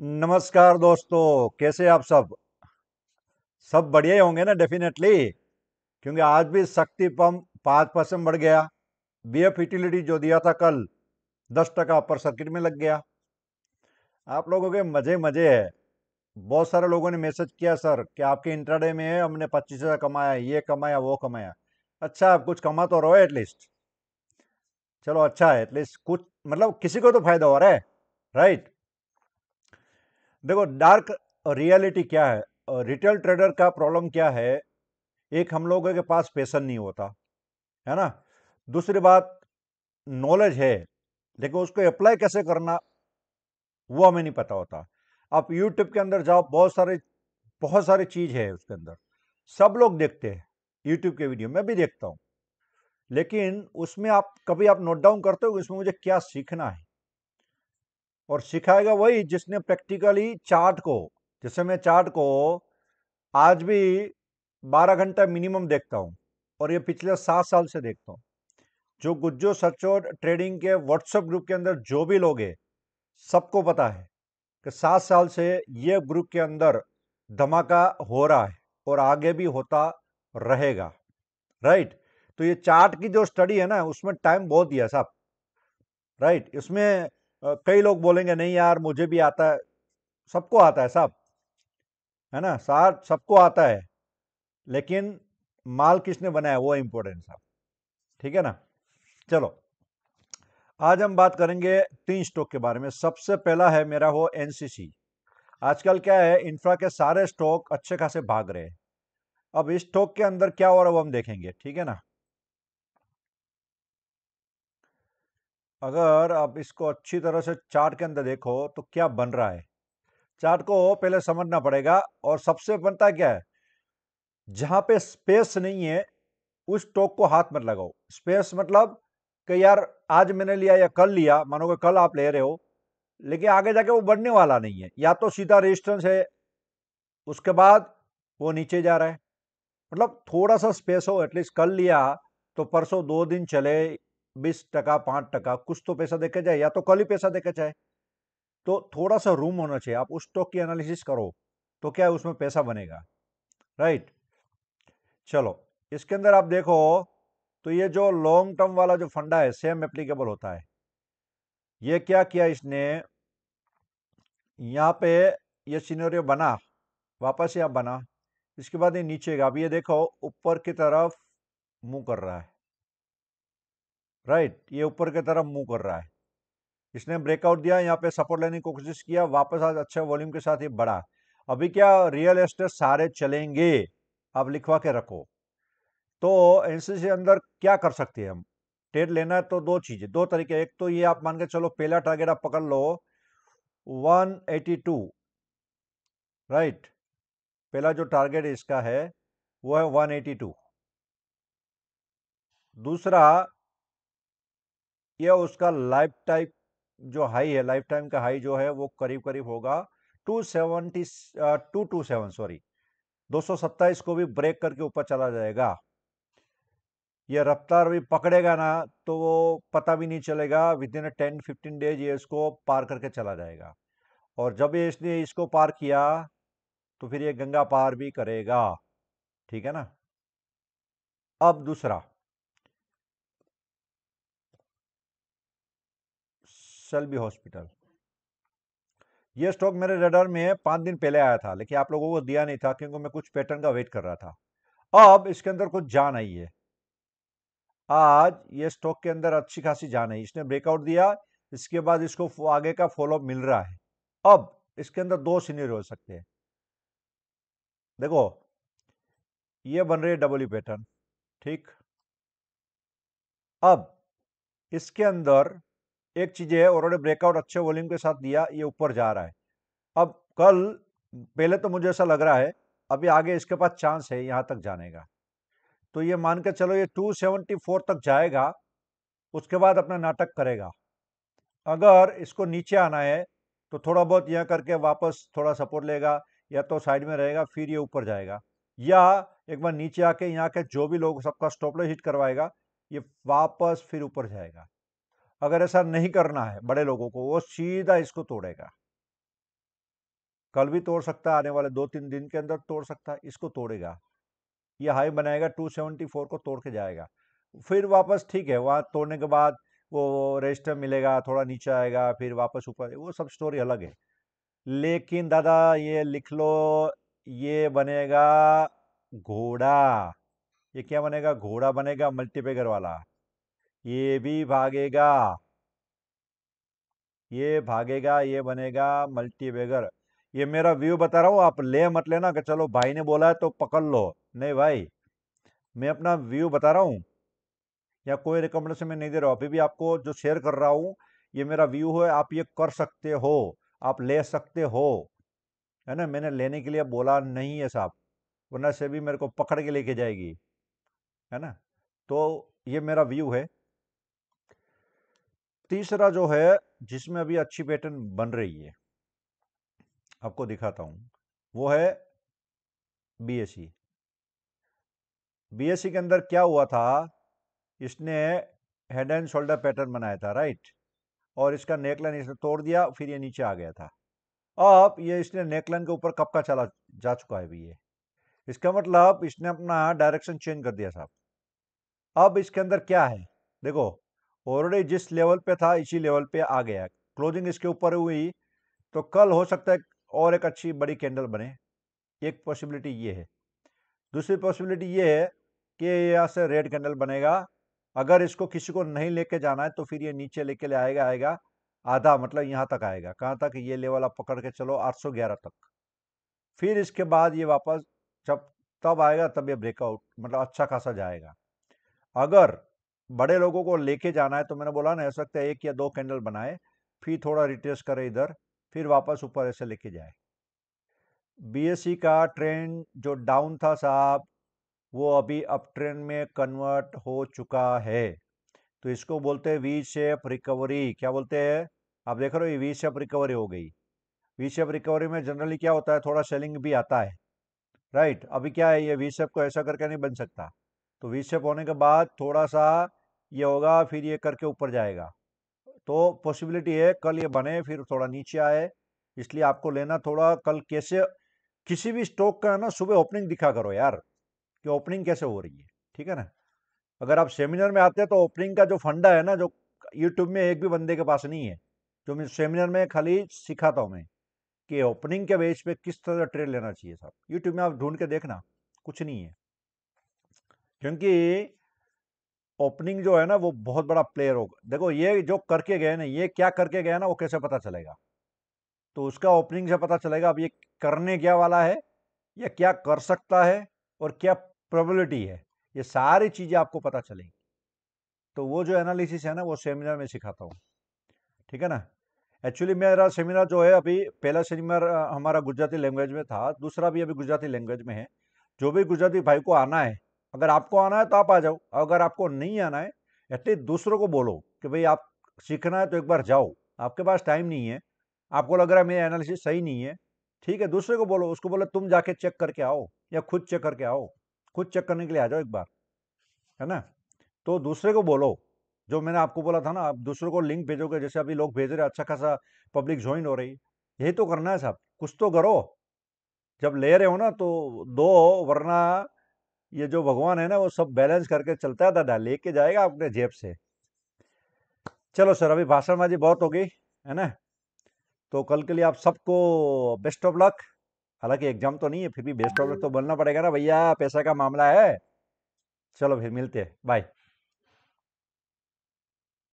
नमस्कार दोस्तों कैसे आप सब सब बढ़िया ही होंगे ना डेफिनेटली क्योंकि आज भी शक्ति पंप पाँच परसेंट बढ़ गया बी एफ यूटिलिटी जो दिया था कल दस टका अपर सर्किट में लग गया आप लोगों के मज़े मज़े है बहुत सारे लोगों ने मैसेज किया सर कि आपके इंटरडे में है हमने पच्चीस हज़ार कमाया ये कमाया वो कमाया अच्छा आप कुछ कमा तो रहो एटलीस्ट चलो अच्छा है एटलीस्ट कुछ मतलब किसी को तो फायदा हो रहा है राइट देखो डार्क रियलिटी क्या है रिटेल ट्रेडर का प्रॉब्लम क्या है एक हम लोगों के पास पैसन नहीं होता है ना दूसरी बात नॉलेज है लेकिन उसको अप्लाई कैसे करना वो हमें नहीं पता होता आप यूट्यूब के अंदर जाओ बहुत सारे बहुत सारी चीज़ है उसके अंदर सब लोग देखते हैं यूट्यूब के वीडियो मैं भी देखता हूँ लेकिन उसमें आप कभी आप नोट डाउन करते हो उसमें मुझे क्या सीखना है और सिखाएगा वही जिसने प्रैक्टिकली चार्ट को जैसे मैं चार्ट को आज भी बारह घंटा मिनिमम देखता हूँ और ये पिछले सात साल से देखता हूँ जो गुज्जो सचोट ट्रेडिंग के व्हाट्सएप ग्रुप के अंदर जो भी लोग हैं सबको पता है कि सात साल से ये ग्रुप के अंदर धमाका हो रहा है और आगे भी होता रहेगा राइट तो ये चार्ट की जो स्टडी है ना उसमें टाइम बहुत दिया साहब राइट इसमें कई लोग बोलेंगे नहीं यार मुझे भी आता है सबको आता है साहब है ना सार सबको आता है लेकिन माल किसने बनाया वो इम्पोर्टेंट साहब ठीक है ना चलो आज हम बात करेंगे तीन स्टॉक के बारे में सबसे पहला है मेरा वो एनसीसी आजकल क्या है इंफ्रा के सारे स्टॉक अच्छे खासे भाग रहे हैं अब इस स्टॉक के अंदर क्या हो रहा है वो हम देखेंगे ठीक है ना अगर आप इसको अच्छी तरह से चार्ट के अंदर देखो तो क्या बन रहा है चार्ट को पहले समझना पड़ेगा और सबसे बनता क्या है जहां पे स्पेस नहीं है उस टॉक को हाथ मत लगाओ स्पेस मतलब कि यार आज मैंने लिया या कल लिया मानो कि कल आप ले रहे हो लेकिन आगे जाके वो बढ़ने वाला नहीं है या तो सीधा रेजिस्टेंस है उसके बाद वो नीचे जा रहा है मतलब थोड़ा सा स्पेस हो एटलीस्ट कल लिया तो परसों दो दिन चले बीस टका पाँच टका कुछ तो पैसा देखा जाए या तो कल ही पैसा देखा जाए तो थोड़ा सा रूम होना चाहिए आप उस स्टॉक की एनालिसिस करो तो क्या है उसमें पैसा बनेगा राइट चलो इसके अंदर आप देखो तो ये जो लॉन्ग टर्म वाला जो फंडा है सेम एप्लीकेबल होता है ये क्या किया इसने यहाँ पे ये सीनोरियो बना वापस यहाँ बना इसके बाद ये नीचे का अब ये देखो ऊपर की तरफ मुंह कर रहा है राइट ये ऊपर की तरफ मूव कर रहा है इसने ब्रेकआउट दिया यहाँ पे सपोर्ट लेने की कोशिश किया वापस आज अच्छे वॉल्यूम के साथ ये बढ़ा अभी क्या रियल एस्टेट सारे चलेंगे आप लिखवा के रखो तो एनसीसी अंदर क्या कर सकते हैं हम ट्रेड लेना है तो दो चीजें दो तरीके एक तो ये आप मान के चलो पहला टारगेट आप पकड़ लो 182 राइट पहला जो टारगेट इसका है वो है 182 दूसरा या उसका लाइफ टाइम जो हाई है लाइफ टाइम का हाई जो है वो करीब करीब होगा two seventy two two seven sorry दो सौ सत्ताईस को भी ब्रेक करके ऊपर चला जाएगा ये रफ्तार भी पकड़ेगा ना तो वो पता भी नहीं चलेगा within ten fifteen days ये इसको पार करके चला जाएगा और जब ये इसने इसको पार किया तो फिर ये गंगा पार भी करेगा ठीक है ना अब दूसरा शेल्बी हॉस्पिटल ये स्टॉक मेरे रेडर में पाँच दिन पहले आया था लेकिन आप लोगों को दिया नहीं था क्योंकि मैं कुछ पैटर्न का वेट कर रहा था अब इसके अंदर कुछ जान आई है आज ये स्टॉक के अंदर अच्छी खासी जान है इसने ब्रेकआउट दिया इसके बाद इसको आगे का फॉलोअप मिल रहा है अब इसके अंदर दो सीनियर हो सकते हैं देखो ये बन रही है डबल पैटर्न ठीक अब इसके अंदर एक चीज़ है उन्होंने ब्रेकआउट अच्छे वॉल्यूम के साथ दिया ये ऊपर जा रहा है अब कल पहले तो मुझे ऐसा लग रहा है अभी आगे इसके पास चांस है यहाँ तक जाने का तो ये मान के चलो ये 274 तक जाएगा उसके बाद अपना नाटक करेगा अगर इसको नीचे आना है तो थोड़ा बहुत यह करके वापस थोड़ा सपोर्ट लेगा या तो साइड में रहेगा फिर ये ऊपर जाएगा या एक बार नीचे आके यहाँ के जो भी लोग सबका स्टॉपलेस हिट करवाएगा ये वापस फिर ऊपर जाएगा अगर ऐसा नहीं करना है बड़े लोगों को वो सीधा इसको तोड़ेगा कल भी तोड़ सकता है आने वाले दो तीन दिन के अंदर तोड़ सकता है इसको तोड़ेगा ये हाई बनाएगा 274 को तोड़ के जाएगा फिर वापस ठीक है वहाँ तोड़ने के बाद वो रजिस्टर मिलेगा थोड़ा नीचे आएगा फिर वापस ऊपर वो सब स्टोरी अलग है लेकिन दादा ये लिख लो ये बनेगा घोड़ा ये क्या बनेगा घोड़ा बनेगा मल्टीपेगर वाला ये भी भागेगा ये भागेगा ये बनेगा मल्टीवेगर ये मेरा व्यू बता रहा हूँ आप ले मत लेना कि चलो भाई ने बोला है तो पकड़ लो नहीं भाई मैं अपना व्यू बता रहा हूँ या कोई रिकमेंडेशन मैं नहीं दे रहा हूँ अभी भी आपको जो शेयर कर रहा हूँ ये मेरा व्यू है आप ये कर सकते हो आप ले सकते हो है ना मैंने लेने के लिए बोला नहीं है साहब वरना से भी मेरे को पकड़ के लेके जाएगी है ना तो ये मेरा व्यू है तीसरा जो है जिसमें अभी अच्छी पैटर्न बन रही है आपको दिखाता हूं वो है बीएससी बीएससी e। e के अंदर क्या हुआ था इसने हेड एंड शोल्डर पैटर्न बनाया था राइट और इसका नेकलाइन इसने तोड़ दिया फिर ये नीचे आ गया था अब ये इसने नेकलाइन के ऊपर कब का चला जा चुका है भी ये इसका मतलब इसने अपना डायरेक्शन चेंज कर दिया साहब अब इसके अंदर क्या है देखो ऑलरेडी जिस लेवल पे था इसी लेवल पे आ गया क्लोजिंग इसके ऊपर हुई तो कल हो सकता है और एक अच्छी बड़ी कैंडल बने एक पॉसिबिलिटी ये है दूसरी पॉसिबिलिटी ये है कि यहाँ से रेड कैंडल बनेगा अगर इसको किसी को नहीं लेके जाना है तो फिर ये नीचे लेके ले आएगा आएगा आधा मतलब यहाँ तक आएगा कहाँ तक ये लेवल आप पकड़ के चलो 811 तक फिर इसके बाद ये वापस जब तब आएगा तब ये ब्रेकआउट मतलब अच्छा खासा जाएगा अगर बड़े लोगों को लेके जाना है तो मैंने बोला ना हो सकता है एक या दो कैंडल बनाए फिर थोड़ा रिट्रेस करे इधर फिर वापस ऊपर ऐसे लेके जाए बीएससी का ट्रेंड जो डाउन था साहब वो अभी अप ट्रेंड में कन्वर्ट हो चुका है तो इसको बोलते हैं वी शेप रिकवरी क्या बोलते हैं आप देख रहे हो ये वी शेप रिकवरी हो गई वी शेप रिकवरी में जनरली क्या होता है थोड़ा सेलिंग भी आता है राइट अभी क्या है ये वी शेप को ऐसा करके नहीं बन सकता तो वी शेप होने के बाद थोड़ा सा ये होगा फिर ये करके ऊपर जाएगा तो पॉसिबिलिटी है कल ये बने फिर थोड़ा नीचे आए इसलिए आपको लेना थोड़ा कल कैसे किसी भी स्टॉक का ना सुबह ओपनिंग दिखा करो यार कि ओपनिंग कैसे हो रही है ठीक है ना अगर आप सेमिनार में आते हैं तो ओपनिंग का जो फंडा है ना जो यूट्यूब में एक भी बंदे के पास नहीं है जो मैं सेमिनार में खाली सिखाता हूँ मैं कि ओपनिंग के बेस पे किस तरह ट्रेड लेना चाहिए साहब यूट्यूब में आप ढूंढ के देखना कुछ नहीं है क्योंकि ओपनिंग जो है ना वो बहुत बड़ा प्लेयर होगा देखो ये जो करके गए ना ये क्या करके गया ना वो कैसे पता चलेगा तो उसका ओपनिंग से पता चलेगा अब ये करने क्या वाला है या क्या कर सकता है और क्या प्रोबेबिलिटी है ये सारी चीज़ें आपको पता चलेंगी तो वो जो एनालिसिस है ना वो सेमिनार में सिखाता हूँ ठीक है ना एक्चुअली मेरा सेमिनार जो है अभी पहला सेमिनार हमारा गुजराती लैंग्वेज में था दूसरा भी अभी गुजराती लैंग्वेज में है जो भी गुजराती भाई को आना है अगर आपको आना है तो आप आ जाओ अगर आपको नहीं आना है एटलीस्ट दूसरों को बोलो कि भाई आप सीखना है तो एक बार जाओ आपके पास टाइम नहीं है आपको लग रहा है मेरा एनालिसिस सही नहीं है ठीक है दूसरे को बोलो उसको बोलो तुम जाके चेक करके आओ या खुद चेक करके आओ खुद चेक करने के लिए आ जाओ एक बार है ना तो दूसरे को बोलो जो मैंने आपको बोला था ना आप दूसरों को लिंक भेजोगे जैसे अभी लोग भेज रहे अच्छा खासा पब्लिक ज्वाइन हो रही यही तो करना है साहब कुछ तो करो जब ले रहे हो ना तो दो वरना ये जो भगवान है ना वो सब बैलेंस करके चलता है दादा लेके जाएगा अपने जेब से चलो सर अभी भाषणबाजी बहुत हो गई है ना तो कल के लिए आप सबको बेस्ट ऑफ लक हालांकि एग्जाम तो नहीं है फिर भी बेस्ट ऑफ लक तो बोलना पड़ेगा ना भैया पैसा का मामला है चलो फिर मिलते हैं बाय